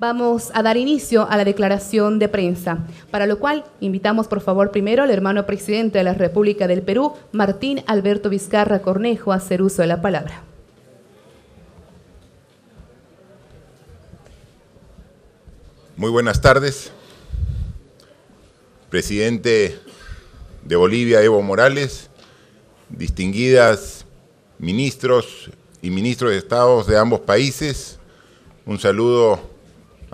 vamos a dar inicio a la declaración de prensa, para lo cual invitamos por favor primero al hermano presidente de la República del Perú, Martín Alberto Vizcarra Cornejo, a hacer uso de la palabra. Muy buenas tardes. Presidente de Bolivia, Evo Morales, distinguidas ministros y ministros de Estado de ambos países, un saludo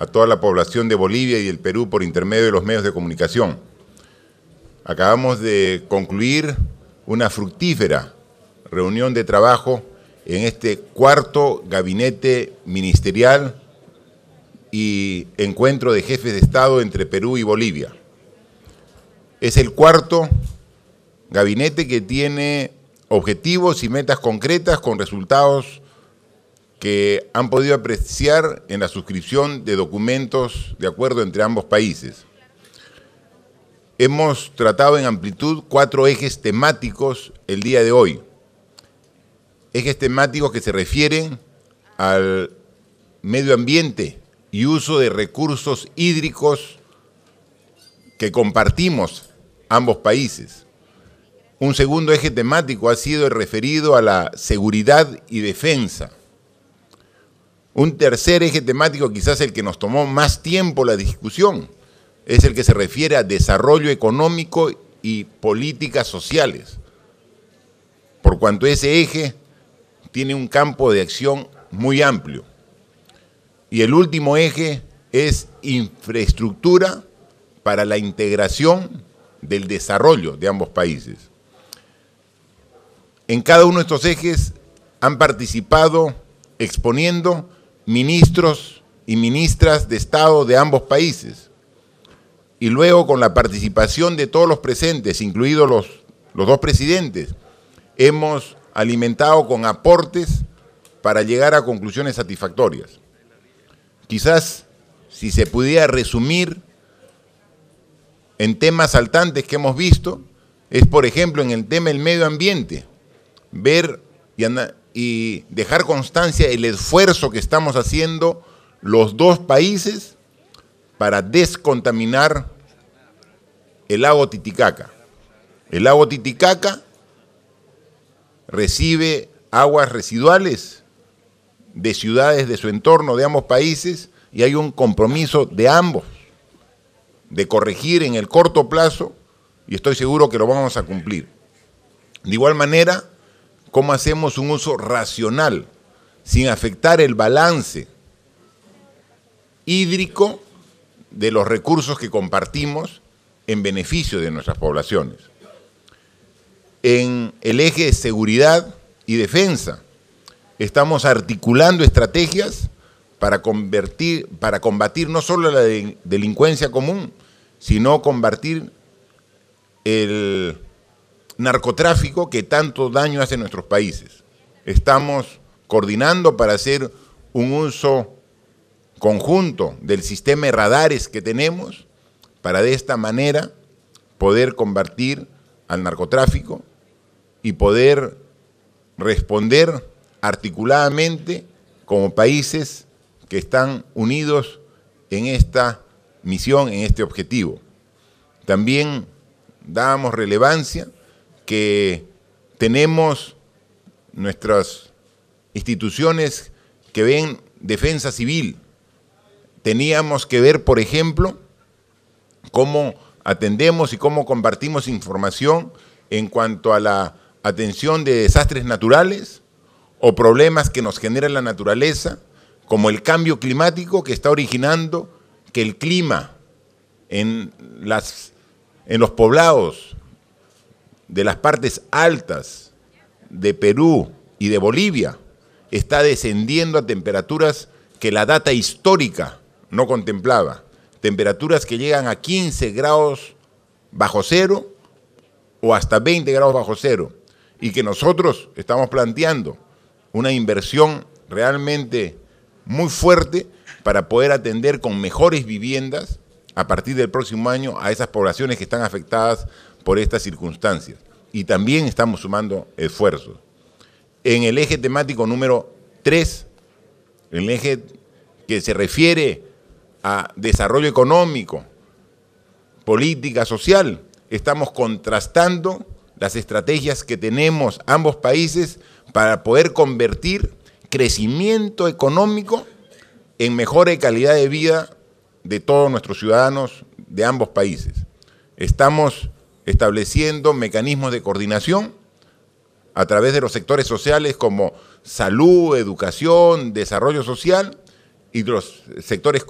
a toda la población de Bolivia y el Perú por intermedio de los medios de comunicación. Acabamos de concluir una fructífera reunión de trabajo en este cuarto gabinete ministerial y encuentro de jefes de Estado entre Perú y Bolivia. Es el cuarto gabinete que tiene objetivos y metas concretas con resultados que han podido apreciar en la suscripción de documentos de acuerdo entre ambos países. Hemos tratado en amplitud cuatro ejes temáticos el día de hoy. Ejes temáticos que se refieren al medio ambiente y uso de recursos hídricos que compartimos ambos países. Un segundo eje temático ha sido el referido a la seguridad y defensa un tercer eje temático, quizás el que nos tomó más tiempo la discusión, es el que se refiere a desarrollo económico y políticas sociales, por cuanto ese eje tiene un campo de acción muy amplio. Y el último eje es infraestructura para la integración del desarrollo de ambos países. En cada uno de estos ejes han participado exponiendo ministros y ministras de Estado de ambos países. Y luego con la participación de todos los presentes, incluidos los, los dos presidentes, hemos alimentado con aportes para llegar a conclusiones satisfactorias. Quizás si se pudiera resumir en temas saltantes que hemos visto, es por ejemplo en el tema del medio ambiente, ver y, y dejar constancia el esfuerzo que estamos haciendo los dos países para descontaminar el lago Titicaca. El lago Titicaca recibe aguas residuales de ciudades de su entorno, de ambos países, y hay un compromiso de ambos de corregir en el corto plazo, y estoy seguro que lo vamos a cumplir. De igual manera, ¿Cómo hacemos un uso racional sin afectar el balance hídrico de los recursos que compartimos en beneficio de nuestras poblaciones? En el eje de seguridad y defensa, estamos articulando estrategias para, convertir, para combatir no solo la delincuencia común, sino combatir el narcotráfico que tanto daño hace a nuestros países. Estamos coordinando para hacer un uso conjunto del sistema de radares que tenemos para de esta manera poder combatir al narcotráfico y poder responder articuladamente como países que están unidos en esta misión, en este objetivo. También damos relevancia que tenemos nuestras instituciones que ven defensa civil. Teníamos que ver, por ejemplo, cómo atendemos y cómo compartimos información en cuanto a la atención de desastres naturales o problemas que nos genera la naturaleza, como el cambio climático que está originando que el clima en, las, en los poblados de las partes altas de Perú y de Bolivia está descendiendo a temperaturas que la data histórica no contemplaba. Temperaturas que llegan a 15 grados bajo cero o hasta 20 grados bajo cero. Y que nosotros estamos planteando una inversión realmente muy fuerte para poder atender con mejores viviendas a partir del próximo año a esas poblaciones que están afectadas por estas circunstancias. Y también estamos sumando esfuerzos. En el eje temático número 3, el eje que se refiere a desarrollo económico, política social, estamos contrastando las estrategias que tenemos ambos países para poder convertir crecimiento económico en mejora de calidad de vida de todos nuestros ciudadanos de ambos países. Estamos estableciendo mecanismos de coordinación a través de los sectores sociales como salud, educación, desarrollo social y los sectores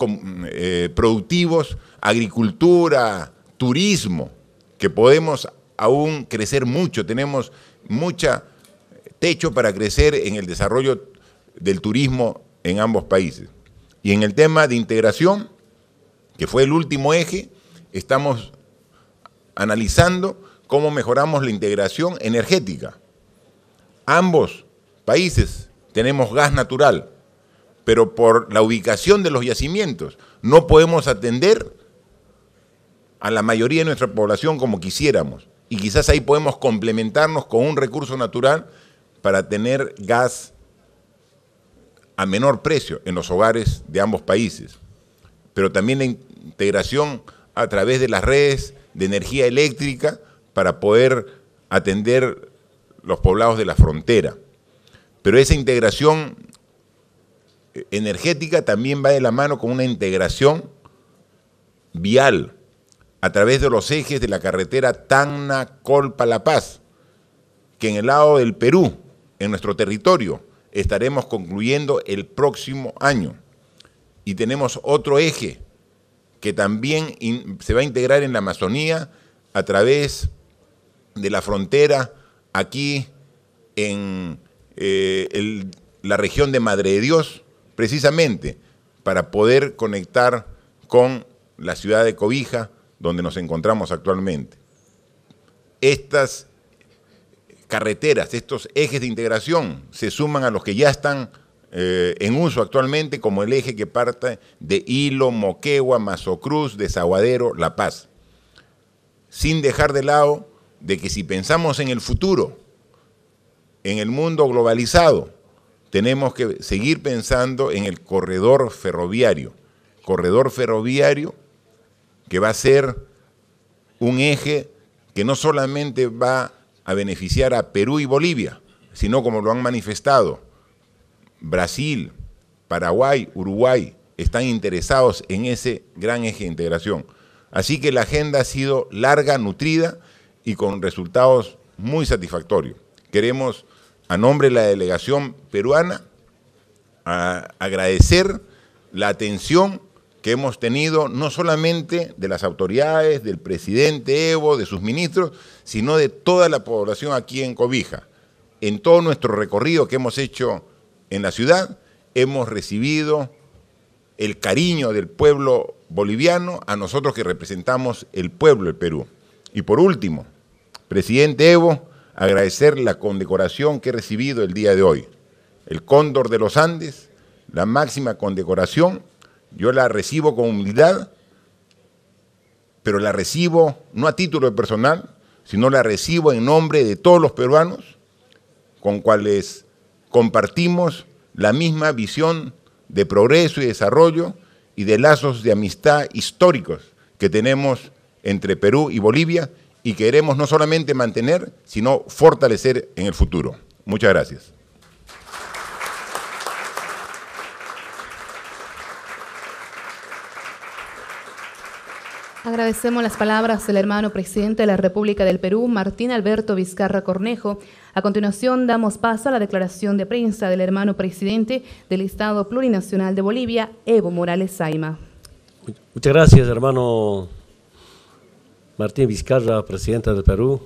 eh, productivos, agricultura, turismo, que podemos aún crecer mucho, tenemos mucho techo para crecer en el desarrollo del turismo en ambos países. Y en el tema de integración, que fue el último eje, estamos analizando cómo mejoramos la integración energética. Ambos países tenemos gas natural, pero por la ubicación de los yacimientos no podemos atender a la mayoría de nuestra población como quisiéramos. Y quizás ahí podemos complementarnos con un recurso natural para tener gas a menor precio en los hogares de ambos países. Pero también la integración a través de las redes de energía eléctrica para poder atender los poblados de la frontera. Pero esa integración energética también va de la mano con una integración vial a través de los ejes de la carretera Tacna-Colpa-La Paz, que en el lado del Perú, en nuestro territorio, estaremos concluyendo el próximo año. Y tenemos otro eje que también se va a integrar en la Amazonía a través de la frontera aquí en eh, la región de Madre de Dios, precisamente para poder conectar con la ciudad de Cobija, donde nos encontramos actualmente. Estas carreteras, estos ejes de integración se suman a los que ya están eh, en uso actualmente como el eje que parte de Hilo, Moquegua, Mazocruz, Desaguadero, La Paz. Sin dejar de lado de que si pensamos en el futuro, en el mundo globalizado, tenemos que seguir pensando en el corredor ferroviario. Corredor ferroviario que va a ser un eje que no solamente va a beneficiar a Perú y Bolivia, sino como lo han manifestado, Brasil, Paraguay, Uruguay están interesados en ese gran eje de integración. Así que la agenda ha sido larga, nutrida y con resultados muy satisfactorios. Queremos, a nombre de la delegación peruana, agradecer la atención que hemos tenido no solamente de las autoridades, del presidente Evo, de sus ministros, sino de toda la población aquí en Cobija. En todo nuestro recorrido que hemos hecho en la ciudad, hemos recibido el cariño del pueblo boliviano a nosotros que representamos el pueblo del Perú. Y por último, presidente Evo, agradecer la condecoración que he recibido el día de hoy. El Cóndor de los Andes, la máxima condecoración, yo la recibo con humildad, pero la recibo no a título personal, sino la recibo en nombre de todos los peruanos con cuales compartimos la misma visión de progreso y desarrollo y de lazos de amistad históricos que tenemos entre Perú y Bolivia y queremos no solamente mantener, sino fortalecer en el futuro. Muchas gracias. Agradecemos las palabras del hermano presidente de la República del Perú, Martín Alberto Vizcarra Cornejo. A continuación, damos paso a la declaración de prensa del hermano presidente del Estado Plurinacional de Bolivia, Evo Morales Saima. Muchas gracias, hermano Martín Vizcarra, presidente del Perú.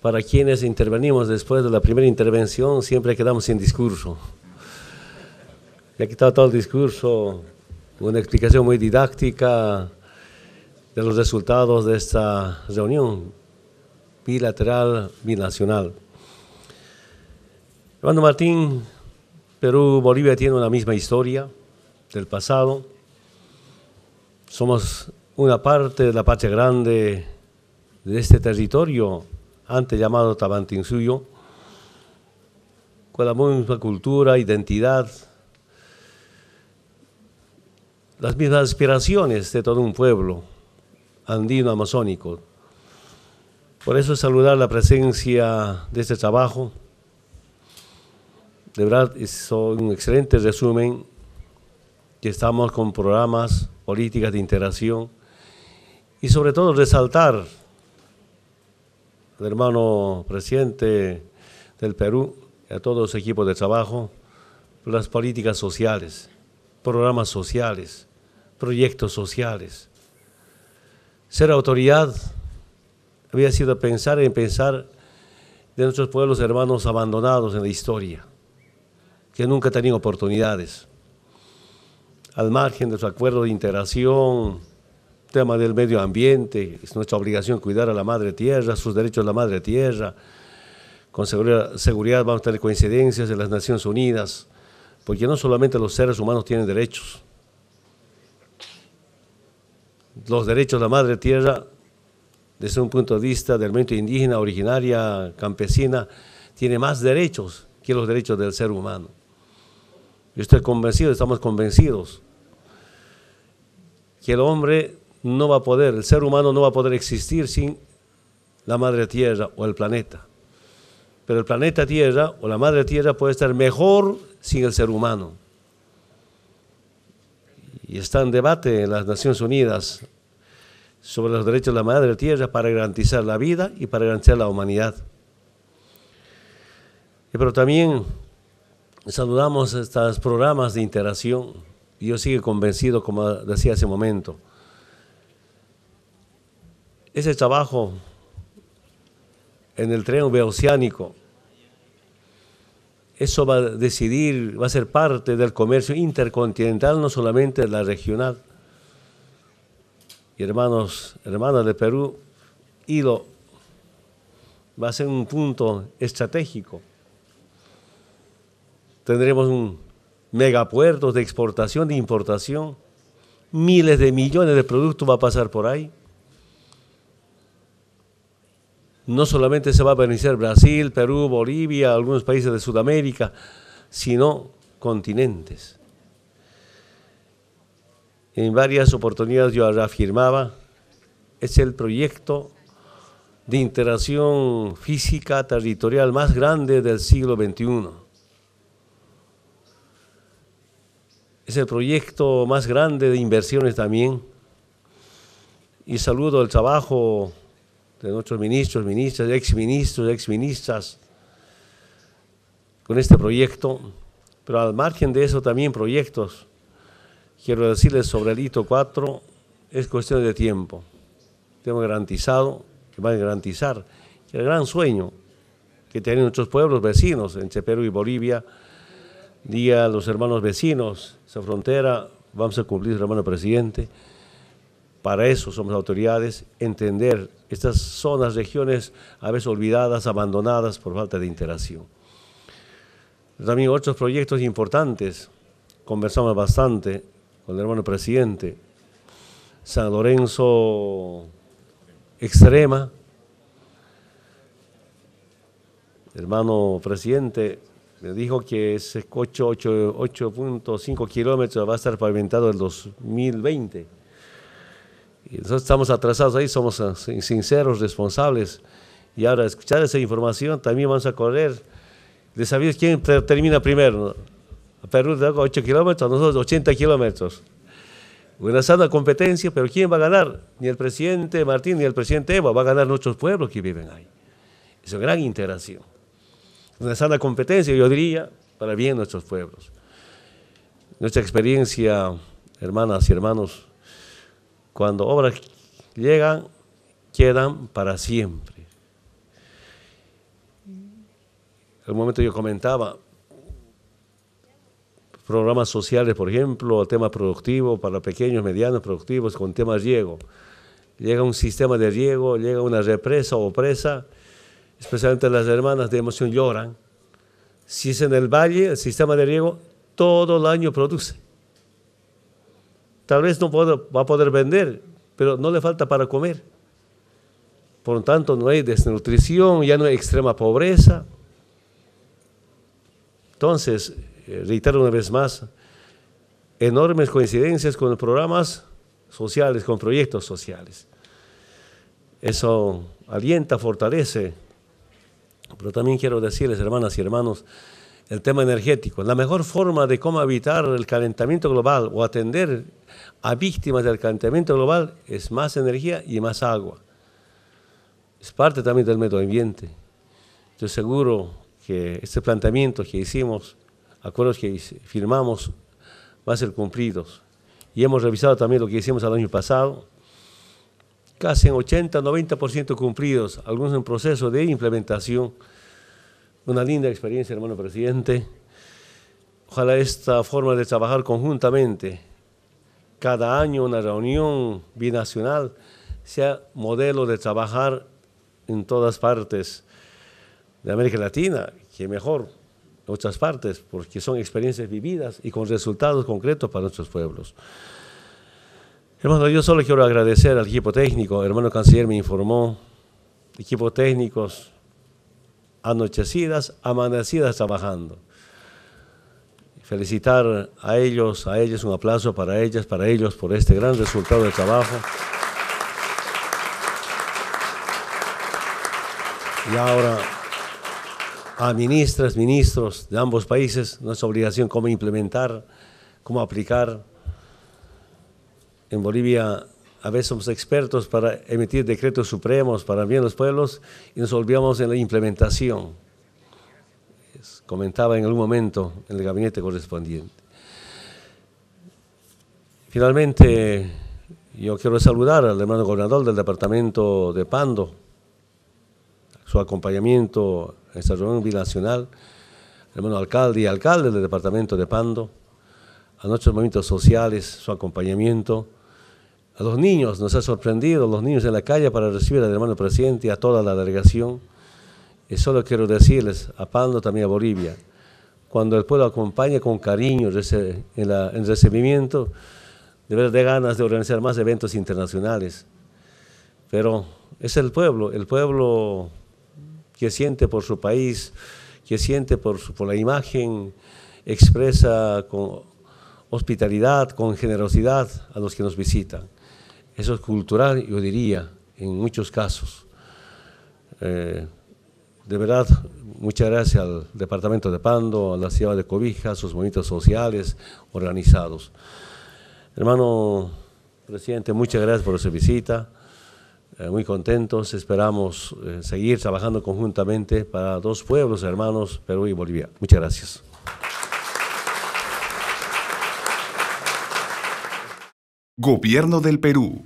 Para quienes intervenimos después de la primera intervención, siempre quedamos sin discurso. Ya quitado todo el discurso, una explicación muy didáctica, de los resultados de esta reunión bilateral, binacional. Hermano Martín, Perú, Bolivia tiene una misma historia del pasado. Somos una parte de la patria grande de este territorio, antes llamado Tabantinsuyo, con la misma cultura, identidad, las mismas aspiraciones de todo un pueblo andino amazónico. Por eso saludar la presencia de este trabajo. De verdad, es un excelente resumen que estamos con programas, políticas de integración y sobre todo resaltar al hermano presidente del Perú y a todos los equipos de trabajo las políticas sociales, programas sociales, proyectos sociales ser autoridad había sido pensar en pensar de nuestros pueblos hermanos abandonados en la historia, que nunca tenían oportunidades. Al margen de su acuerdo de integración, tema del medio ambiente, es nuestra obligación cuidar a la madre tierra, sus derechos a la madre tierra. Con seguridad, seguridad vamos a tener coincidencias en las Naciones Unidas, porque no solamente los seres humanos tienen derechos, los derechos de la madre tierra desde un punto de vista del mente indígena, originaria, campesina, tiene más derechos que los derechos del ser humano. Yo estoy convencido, estamos convencidos que el hombre no va a poder, el ser humano no va a poder existir sin la madre tierra o el planeta. Pero el planeta tierra o la madre tierra puede estar mejor sin el ser humano y está en debate en las Naciones Unidas sobre los derechos de la madre tierra para garantizar la vida y para garantizar la humanidad. Pero también saludamos estos programas de interacción. Yo sigo convencido, como decía hace un momento, ese trabajo en el tren oceánico eso va a decidir, va a ser parte del comercio intercontinental, no solamente la regional. Y hermanos, hermanas de Perú, Hilo va a ser un punto estratégico. Tendremos un megapuerto de exportación, de importación. Miles de millones de productos va a pasar por ahí. no solamente se va a beneficiar Brasil, Perú, Bolivia, algunos países de Sudamérica, sino continentes. En varias oportunidades yo afirmaba, es el proyecto de interacción física territorial más grande del siglo XXI. Es el proyecto más grande de inversiones también. Y saludo el trabajo de nuestros ministros, ministras, exministros, exministras, con este proyecto, pero al margen de eso también proyectos. Quiero decirles sobre el hito 4, es cuestión de tiempo. Tenemos garantizado, que van a garantizar, que el gran sueño que tienen nuestros pueblos vecinos, entre Perú y Bolivia, día a los hermanos vecinos, esa frontera, vamos a cumplir, hermano presidente, para eso somos autoridades, entender estas zonas, regiones a veces olvidadas, abandonadas por falta de interacción. También otros proyectos importantes, conversamos bastante con el hermano presidente, San Lorenzo Extrema, el hermano presidente, me dijo que ese 8.5 kilómetros va a estar pavimentado el 2020 y nosotros estamos atrasados ahí, somos ah, sinceros, responsables. Y ahora, escuchar esa información, también vamos a correr. ¿De saber quién termina primero? A Perú 8 kilómetros, a nosotros 80 kilómetros. Una sana competencia, pero ¿quién va a ganar? Ni el presidente Martín ni el presidente Evo, va a ganar nuestros pueblos que viven ahí. Es una gran integración. Una sana competencia, yo diría, para bien nuestros pueblos. Nuestra experiencia, hermanas y hermanos, cuando obras llegan, quedan para siempre. En un momento yo comentaba programas sociales, por ejemplo, tema productivo para pequeños, medianos, productivos, con temas riego. Llega un sistema de riego, llega una represa o presa, especialmente las hermanas de emoción lloran. Si es en el valle, el sistema de riego todo el año produce Tal vez no va a poder vender, pero no le falta para comer. Por lo tanto, no hay desnutrición, ya no hay extrema pobreza. Entonces, eh, reitero una vez más, enormes coincidencias con programas sociales, con proyectos sociales. Eso alienta, fortalece. Pero también quiero decirles, hermanas y hermanos, el tema energético. La mejor forma de cómo evitar el calentamiento global o atender a víctimas del calentamiento global es más energía y más agua. Es parte también del medio ambiente. Yo seguro que este planteamiento que hicimos, acuerdos que firmamos, va a ser cumplidos. Y hemos revisado también lo que hicimos el año pasado, casi en 80, 90% cumplidos, algunos en proceso de implementación. Una linda experiencia, hermano presidente. Ojalá esta forma de trabajar conjuntamente cada año una reunión binacional sea modelo de trabajar en todas partes de América Latina, que mejor otras partes, porque son experiencias vividas y con resultados concretos para nuestros pueblos. Hermano, yo solo quiero agradecer al equipo técnico, el hermano canciller me informó, equipo técnicos anochecidas, amanecidas trabajando felicitar a ellos, a ellas, un aplauso para ellas, para ellos por este gran resultado de trabajo. Y ahora a ministras, ministros de ambos países, nuestra obligación cómo implementar, cómo aplicar. En Bolivia a veces somos expertos para emitir decretos supremos para bien los pueblos y nos olvidamos en la implementación comentaba en algún momento en el gabinete correspondiente. Finalmente, yo quiero saludar al hermano gobernador del departamento de Pando, su acompañamiento en esta reunión binacional, hermano alcalde y alcalde del departamento de Pando, a nuestros movimientos sociales, su acompañamiento, a los niños, nos ha sorprendido, los niños en la calle para recibir al hermano presidente y a toda la delegación. Y solo quiero decirles, a Pando también a Bolivia, cuando el pueblo acompaña con cariño en, el recibimiento, de verdad de ganas de organizar más eventos internacionales. Pero es el pueblo, el pueblo que siente por su país, que siente por, por la imagen, expresa con hospitalidad, con generosidad a los que nos visitan. Eso es cultural, yo diría, en muchos casos. Eh, de verdad, muchas gracias al Departamento de Pando, a la Ciudad de Cobija, a sus movimientos sociales organizados. Hermano presidente, muchas gracias por su visita. Eh, muy contentos, esperamos eh, seguir trabajando conjuntamente para dos pueblos hermanos, Perú y Bolivia. Muchas gracias. Gobierno del Perú.